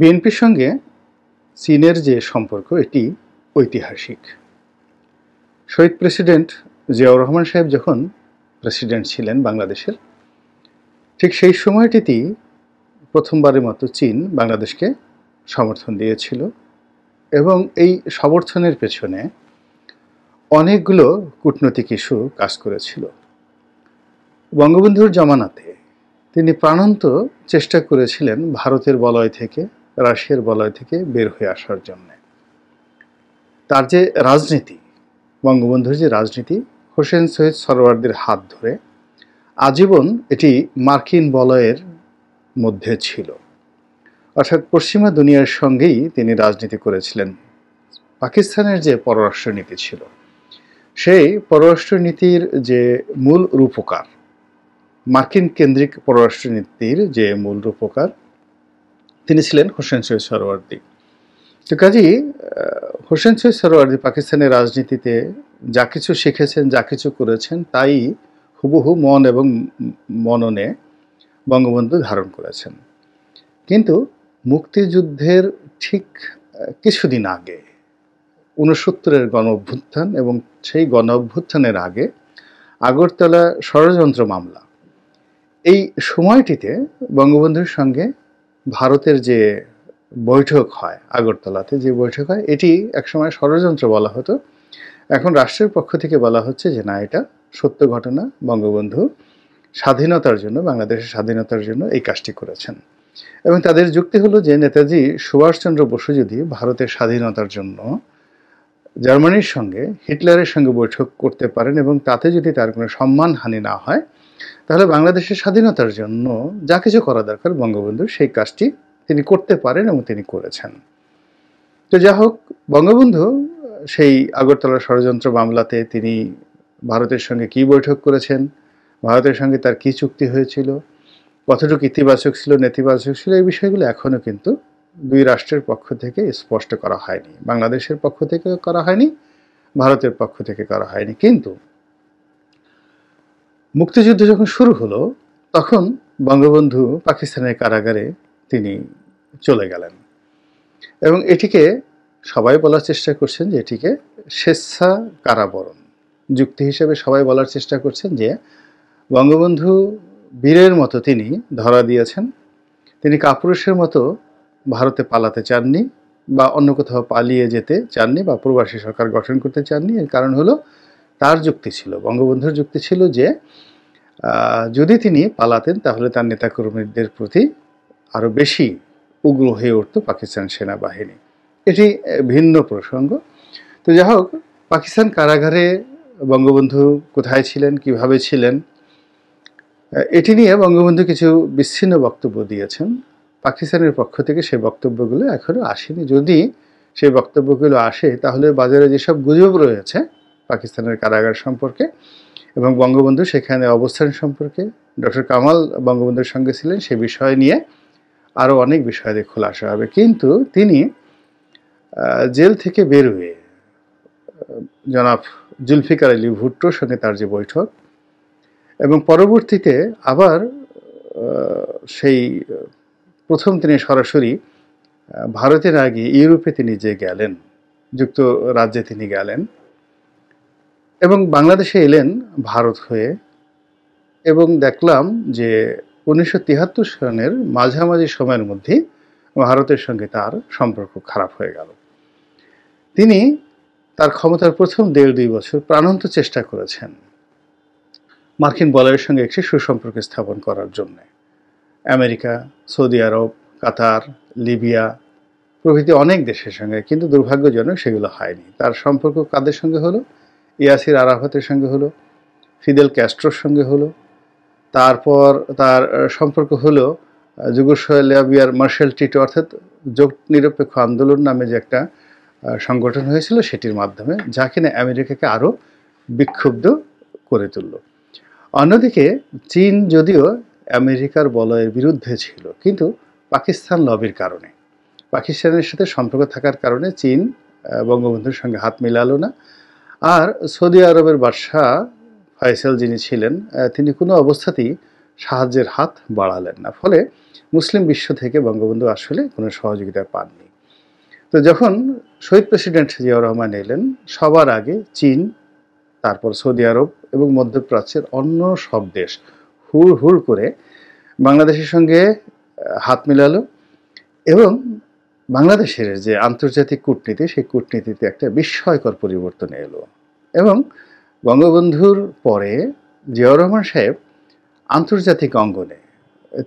বিএনপির সঙ্গে চীনের যে সম্পর্ক এটি ঐতিহাসিক শহীদ প্রেসিডেন্ট জিয়াউর রহমান সাহেব যখন প্রেসিডেন্ট ছিলেন বাংলাদেশের ঠিক সেই সময়টিতেই প্রথমবারের মতো চীন বাংলাদেশকে সমর্থন দিয়েছিল এবং এই সমর্থনের পেছনে অনেকগুলো কূটনৈতিক ইস্যু কাজ করেছিল বঙ্গবন্ধুর জমানাতে তিনি প্রাণান্ত চেষ্টা করেছিলেন ভারতের বলয় থেকে রাশিয়ার বলয় থেকে বের হয়ে আসার জন্যে তার যে রাজনীতি বঙ্গবন্ধুর যে রাজনীতি হোসেন সৈয়দ সরোয়ারদের হাত ধরে আজীবন এটি মার্কিন বলয়ের মধ্যে ছিল অর্থাৎ পশ্চিমা দুনিয়ার সঙ্গেই তিনি রাজনীতি করেছিলেন পাকিস্তানের যে পররাষ্ট্রনীতি ছিল সেই পররাষ্ট্রনীতির যে মূল রূপকার মার্কিন কেন্দ্রিক পররাষ্ট্রনীতির যে মূল রূপকার তিনি ছিলেন হোসেন সৈয়দ সরওয়ার্দি তো কাজেই হোসেন সৈয়দ সরওয়ার্দি পাকিস্তানের রাজনীতিতে যা কিছু শিখেছেন যা কিছু করেছেন তাই হুবহু মন এবং মননে বঙ্গবন্ধু ধারণ করেছেন কিন্তু মুক্তিযুদ্ধের ঠিক কিছুদিন আগে ঊনসত্তরের গণ অভ্যুত্থান এবং সেই গণ অভ্যুত্থানের আগে আগরতলা ষড়যন্ত্র মামলা এই সময়টিতে বঙ্গবন্ধুর সঙ্গে ভারতের যে বৈঠক হয় আগরতলাতে যে বৈঠক হয় এটি একসময় ষড়যন্ত্র বলা হতো এখন রাষ্ট্রের পক্ষ থেকে বলা হচ্ছে যে না এটা সত্য ঘটনা বঙ্গবন্ধু স্বাধীনতার জন্য বাংলাদেশের স্বাধীনতার জন্য এই কাজটি করেছেন এবং তাদের যুক্তি হলো যে নেতাজি সুভাষচন্দ্র বসু যদি ভারতের স্বাধীনতার জন্য জার্মানির সঙ্গে হিটলারের সঙ্গে বৈঠক করতে পারেন এবং তাতে যদি তার কোনো সম্মানহানি না হয় তাহলে বাংলাদেশের স্বাধীনতার জন্য যা কিছু করা দরকার বঙ্গবন্ধু সেই কাজটি তিনি করতে পারেন এবং তিনি করেছেন তো যা হোক বঙ্গবন্ধু সেই আগরতলা ষড়যন্ত্র মামলাতে তিনি ভারতের সঙ্গে কি বৈঠক করেছেন ভারতের সঙ্গে তার কি চুক্তি হয়েছিল কতটুকু ইতিবাচক ছিল নেতিবাচক ছিল এই বিষয়গুলো এখনও কিন্তু দুই রাষ্ট্রের পক্ষ থেকে স্পষ্ট করা হয়নি বাংলাদেশের পক্ষ থেকে করা হয়নি ভারতের পক্ষ থেকে করা হয়নি কিন্তু মুক্তিযুদ্ধ যখন শুরু হলো তখন বঙ্গবন্ধু পাকিস্তানের কারাগারে তিনি চলে গেলেন এবং এটিকে সবাই বলার চেষ্টা করছেন যে এটিকে স্বেচ্ছা কারাবরণ যুক্তি হিসেবে সবাই বলার চেষ্টা করছেন যে বঙ্গবন্ধু বীরের মতো তিনি ধরা দিয়েছেন তিনি কাপুরুষের মতো ভারতে পালাতে চাননি বা অন্য কোথাও পালিয়ে যেতে চাননি বা প্রবাসী সরকার গঠন করতে চাননি এর কারণ হলো তার যুক্তি ছিল বঙ্গবন্ধুর যুক্তি ছিল যে যদি তিনি পালাতেন তাহলে তার নেতাকর্মীদের প্রতি আরও বেশি উগ্র হয়ে উঠত পাকিস্তান সেনাবাহিনী এটি ভিন্ন প্রসঙ্গ তো যাই হোক পাকিস্তান কারাগারে বঙ্গবন্ধু কোথায় ছিলেন কিভাবে ছিলেন এটি নিয়ে বঙ্গবন্ধু কিছু বিচ্ছিন্ন বক্তব্য দিয়েছেন পাকিস্তানের পক্ষ থেকে সেই বক্তব্যগুলো এখনও আসেনি যদি সেই বক্তব্যগুলো আসে তাহলে বাজারে যেসব গুজব রয়েছে পাকিস্তানের কারাগার সম্পর্কে এবং বঙ্গবন্ধু সেখানে অবস্থান সম্পর্কে ডক্টর কামাল বঙ্গবন্ধুর সঙ্গে ছিলেন সে বিষয় নিয়ে আরও অনেক বিষয়ে খোলাসা হবে কিন্তু তিনি জেল থেকে বের হয়ে জনাব জুলফিকার আলী ভুট্টোর সঙ্গে তার যে বৈঠক এবং পরবর্তীতে আবার সেই প্রথম তিনি সরাসরি ভারতের আগে ইউরোপে তিনি যে গেলেন যুক্তরাজ্যে তিনি গেলেন এবং বাংলাদেশে এলেন ভারত হয়ে এবং দেখলাম যে উনিশশো সনের মাঝামাঝি সময়ের মধ্যে ভারতের সঙ্গে তার সম্পর্ক খারাপ হয়ে গেল তিনি তার ক্ষমতার প্রথম দেড় দুই বছর প্রাণন্ত চেষ্টা করেছেন মার্কিন বলয়ের সঙ্গে একটি সুসম্পর্ক স্থাপন করার জন্যে America Saudi Arab Qatar Libya প্রভৃতি অনেক দেশের সঙ্গে কিন্তু দুর্ভাগ্যজনক সেগুলো হয়নি তার সম্পর্ক কাদের সঙ্গে হলো ইয়াসির আরাফাতের সঙ্গে হলো ফিদেল ক্যাস্ট্রোর সঙ্গে হলো তারপর তার সম্পর্ক হলো যুগোসলাভিয়ার মার্শাল টিটো অর্থাৎ যোগ নিরপেক্ষ আন্দোলন নামে যে একটা সংগঠন হয়েছিল সেটির মাধ্যমে যা কিনা আমেরিকাকে আরও বিক্ষুব্ধ করে তুলল অন্যদিকে চীন যদিও আমেরিকার বলয়ের বিরুদ্ধে ছিল কিন্তু পাকিস্তান লবির কারণে পাকিস্তানের সাথে সম্পর্ক থাকার কারণে চীন বঙ্গবন্ধুর সঙ্গে হাত মিলালো না আর সৌদি আরবের বাদশাহ ফাইসাল যিনি ছিলেন তিনি কোনো অবস্থাতেই সাহায্যের হাত বাড়ালেন না ফলে মুসলিম বিশ্ব থেকে বঙ্গবন্ধু আসলে কোনো সহযোগিতা পাননি তো যখন শহীদ প্রেসিডেন্ট জিয়াউর রহমান এলেন সবার আগে চীন তারপর সৌদি আরব এবং মধ্যপ্রাচ্যের অন্য সব দেশ হুড় হুড় করে বাংলাদেশের সঙ্গে হাত মিলালো এবং বাংলাদেশের যে আন্তর্জাতিক কূটনীতি সেই কূটনীতিতে একটা বিস্ময়কর পরিবর্তন এলো এবং বঙ্গবন্ধুর পরে জিয়াউর রহমান সাহেব আন্তর্জাতিক অঙ্গনে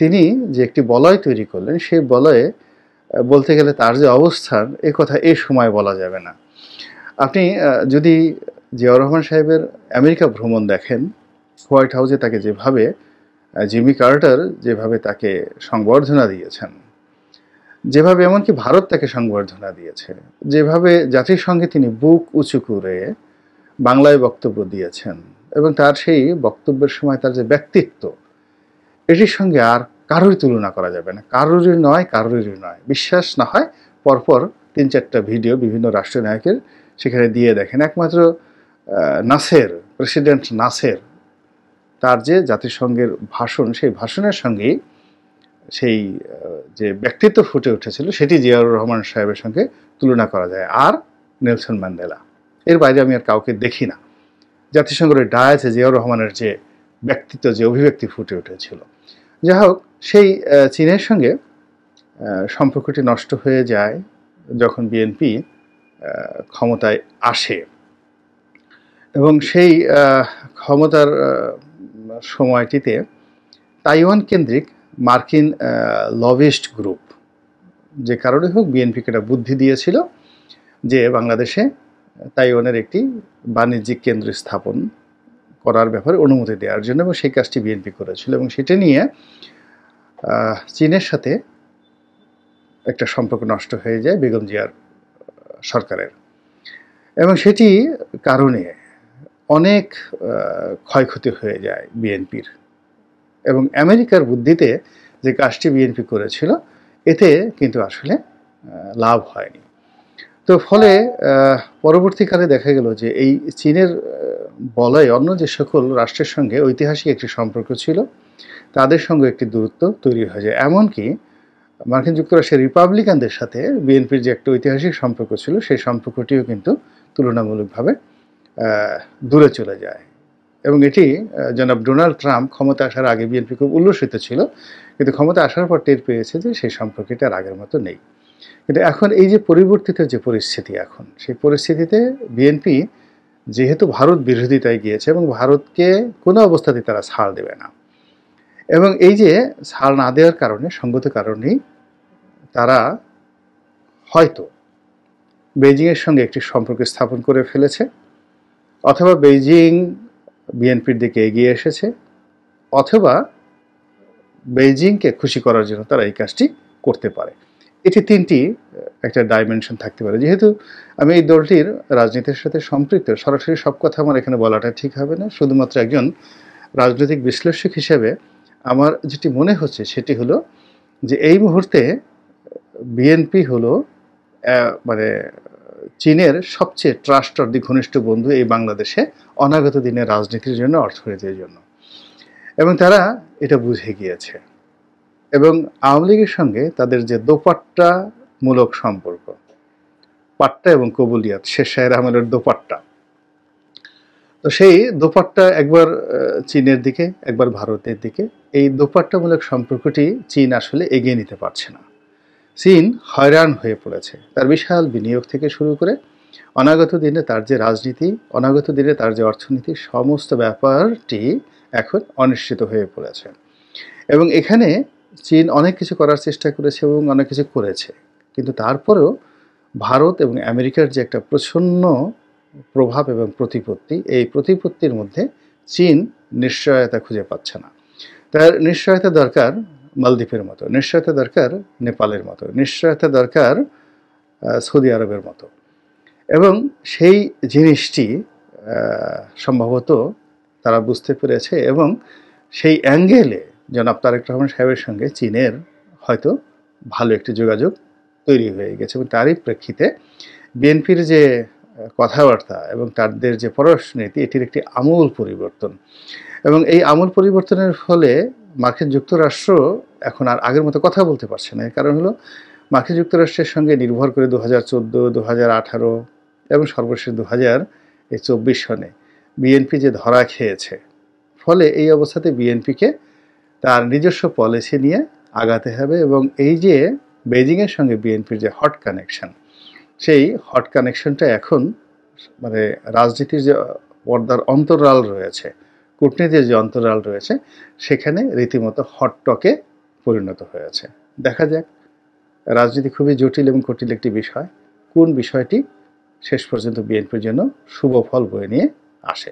তিনি যে একটি বলয় তৈরি করলেন সেই বলয়ে বলতে গেলে তার যে অবস্থান এ কথা এ সময় বলা যাবে না আপনি যদি জিয়াউর রহমান সাহেবের আমেরিকা ভ্রমণ দেখেন হোয়াইট হাউসে তাকে যেভাবে জিমি কার্টার যেভাবে তাকে সংবর্ধনা দিয়েছেন যেভাবে এমনকি ভারত তাকে সংবর্ধনা দিয়েছে যেভাবে জাতিসংঘে তিনি বুক উঁচু করে বাংলায় বক্তব্য দিয়েছেন এবং তার সেই বক্তব্যের সময় তার যে ব্যক্তিত্ব এটির সঙ্গে আর কারোরই তুলনা করা যাবে না কারোরই নয় কারোরই নয় বিশ্বাস না হয় পরপর তিন চারটা ভিডিও বিভিন্ন রাষ্ট্রনায়কের সেখানে দিয়ে দেখেন একমাত্র নাসের প্রেসিডেন্ট নাসের তার যে জাতিসংঘের ভাষণ সেই ভাষণের সঙ্গেই সেই যে ব্যক্তিত্ব ফুটে উঠেছিল সেটি জিয়াউর রহমান সাহেবের সঙ্গে তুলনা করা যায় আর নেলসন ম্যান্ডেলা এর বাইরে আমি আর কাউকে দেখি না জাতিসংঘের ডায়াসে জিয়াউর রহমানের যে ব্যক্তিত্ব যে অভিব্যক্তি ফুটে উঠেছিল যাই হোক সেই চীনের সঙ্গে সম্পর্কটি নষ্ট হয়ে যায় যখন বিএনপি ক্ষমতায় আসে এবং সেই ক্ষমতার সময়টিতে তাইওয়ান কেন্দ্রিক মার্কিন লবিস্ট গ্রুপ যে কারণে হোক বিএনপিকে একটা বুদ্ধি দিয়েছিল যে বাংলাদেশে তাইওয়ানের একটি বাণিজ্যিক কেন্দ্র স্থাপন করার ব্যাপারে অনুমতি দেওয়ার জন্য এবং সেই কাজটি বিএনপি করেছিল এবং সেটা নিয়ে চীনের সাথে একটা সম্পর্ক নষ্ট হয়ে যায় বেগম জিয়ার সরকারের এবং সেটি কারণে অনেক ক্ষয়ক্ষতি হয়ে যায় বিএনপির এবং আমেরিকার বুদ্ধিতে যে কাজটি বিএনপি করেছিল এতে কিন্তু আসলে লাভ হয়নি তো ফলে পরবর্তীকালে দেখা গেল যে এই চীনের বলয় অন্য যে সকল রাষ্ট্রের সঙ্গে ঐতিহাসিক একটি সম্পর্ক ছিল তাদের সঙ্গে একটি দূরত্ব তৈরি হয়ে যায় এমনকি মার্কিন যুক্তরাষ্ট্রের রিপাবলিকানদের সাথে বিএনপির যে একটা ঐতিহাসিক সম্পর্ক ছিল সেই সম্পর্কটিও কিন্তু তুলনামূলকভাবে দূরে চলে যায় এবং এটি জনাব ডোনাল্ড ট্রাম্প ক্ষমতা আসার আগে বিএনপি খুব উল্লসিত ছিল কিন্তু ক্ষমতা আসার পর টের পেয়েছে যে সেই সম্পর্কটা আর আগের মতো নেই কিন্তু এখন এই যে পরিবর্তিত যে পরিস্থিতি এখন সেই পরিস্থিতিতে বিএনপি যেহেতু ভারত বিরোধিতায় গিয়েছে এবং ভারতকে কোনো অবস্থাতেই তারা ছাড় দেবে না এবং এই যে ছাড় না দেওয়ার কারণে সঙ্গত কারণেই তারা হয়তো বেজিংয়ের সঙ্গে একটি সম্পর্ক স্থাপন করে ফেলেছে অথবা বেজিং বিএনপির দিকে এগিয়ে এসেছে অথবা বেইজিংকে খুশি করার জন্য তারা এই কাজটি করতে পারে এটি তিনটি একটা ডাইমেনশন থাকতে পারে যেহেতু আমি এই দলটির রাজনীতির সাথে সম্পৃক্ত সরাসরি সব কথা আমার এখানে বলাটা ঠিক হবে না শুধুমাত্র একজন রাজনৈতিক বিশ্লেষক হিসেবে আমার যেটি মনে হচ্ছে সেটি হলো যে এই মুহূর্তে বিএনপি হলো মানে চীনের সবচেয়ে অর্ধি ঘনিষ্ঠ বন্ধু এই বাংলাদেশে অনাগত দিনে রাজনীতির জন্য অর্থনীতির জন্য এবং তারা এটা বুঝে গিয়েছে এবং আওয়ামী লীগের সঙ্গে তাদের যে দোপাট্টা মূলক সম্পর্ক পাট্টা এবং কবুলিয়াত শেষ শাহের আহমেদের দোপাট্টা তো সেই দোপাট্টা একবার চীনের দিকে একবার ভারতের দিকে এই দোপাট্টামূলক সম্পর্কটি চীন আসলে এগিয়ে নিতে পারছে না চীন হয়রান হয়ে পড়েছে তার বিশাল বিনিয়োগ থেকে শুরু করে অনাগত দিনে তার যে রাজনীতি অনাগত দিনে তার যে অর্থনীতি সমস্ত ব্যাপারটি এখন অনিশ্চিত হয়ে পড়েছে এবং এখানে চীন অনেক কিছু করার চেষ্টা করেছে এবং অনেক কিছু করেছে কিন্তু তারপরেও ভারত এবং আমেরিকার যে একটা প্রচ্ছন্ন প্রভাব এবং প্রতিপত্তি এই প্রতিপত্তির মধ্যে চীন নিশ্চয়তা খুঁজে পাচ্ছে না তার নিশ্চয়তা দরকার মালদ্বীপের মতো নিশ্চয়তা দরকার নেপালের মতো নিশ্চয়তা দরকার সৌদি আরবের মতো এবং সেই জিনিসটি সম্ভবত তারা বুঝতে পেরেছে এবং সেই অ্যাঙ্গেলে জনাব তারেক রহমান সাহেবের সঙ্গে চীনের হয়তো ভালো একটি যোগাযোগ তৈরি হয়ে গেছে এবং তারই প্রেক্ষিতে বিএনপির যে কথাবার্তা এবং তাদের যে পররাষ্ট্রনীতি এটির একটি আমূল পরিবর্তন এবং এই আমূল পরিবর্তনের ফলে মার্কিন যুক্তরাষ্ট্র এখন আর আগের মতো কথা বলতে পারছে না এর কারণ হলো মার্কিন যুক্তরাষ্ট্রের সঙ্গে নির্ভর করে দু হাজার চোদ্দো দু হাজার আঠারো এবং সর্বশেষ দু হাজার এই চব্বিশ সনে বিএনপি যে ধরা খেয়েছে ফলে এই অবস্থাতে বিএনপিকে তার নিজস্ব পলিসি নিয়ে আগাতে হবে এবং এই যে বেজিংয়ের সঙ্গে বিএনপির যে হট কানেকশন সেই হট কানেকশনটা এখন মানে রাজনীতির যে পর্দার অন্তরাল রয়েছে কূটনীতির যে অন্তরাল রয়েছে সেখানে রীতিমতো হট টকে পরিণত হয়েছে দেখা যাক রাজনীতি খুবই জটিল এবং কঠিন একটি বিষয় কোন বিষয়টি শেষ পর্যন্ত বিএনপির জন্য শুভ ফল বয়ে নিয়ে আসে